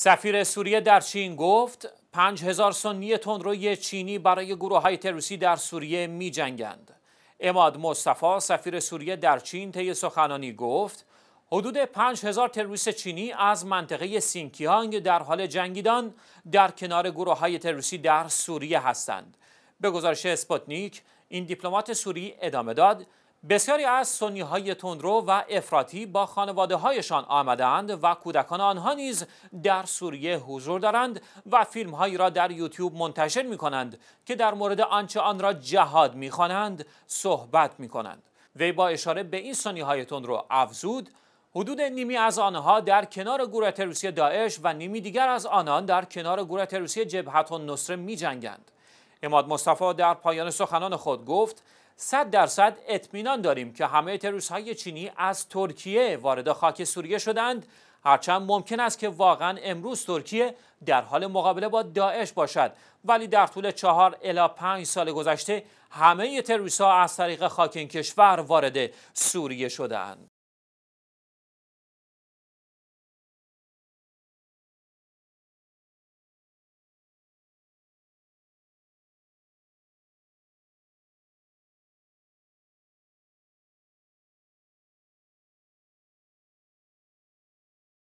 سفیر سوریه در چین گفت 5000 سنی تندروی چینی برای گروه های تروریستی در سوریه می جنگند. اماد مصطفی سفیر سوریه در چین طی سخنانی گفت حدود 5000 تروریست چینی از منطقه سینکیانگ در حال جنگیدن در کنار گروه های تروریستی در سوریه هستند. به گزارش اسپوتنیک این دیپلمات سوری ادامه داد بسیاری از سنی های تندرو و افراطی با خانواده هایشان آمدند و کودکان آنها نیز در سوریه حضور دارند و فیلم هایی را در یوتیوب منتشر می کنند که در مورد آنچه آن را جهاد می خوانند صحبت می کنند وی با اشاره به این سنی های تندرو افزود حدود نیمی از آنها در کنار گروه تروریستی داعش و نیمی دیگر از آنان در کنار گروه تروریستی جبهت و نصره می جنگند. اماد مصطفی در پایان سخنان خود گفت صد درصد اطمینان داریم که همه های چینی از ترکیه وارد خاک سوریه شدند هرچند ممکن است که واقعا امروز ترکیه در حال مقابله با داعش باشد ولی در طول چهار الا پنج سال گذشته همه ها از طریق خاک این کشور وارد سوریه شدند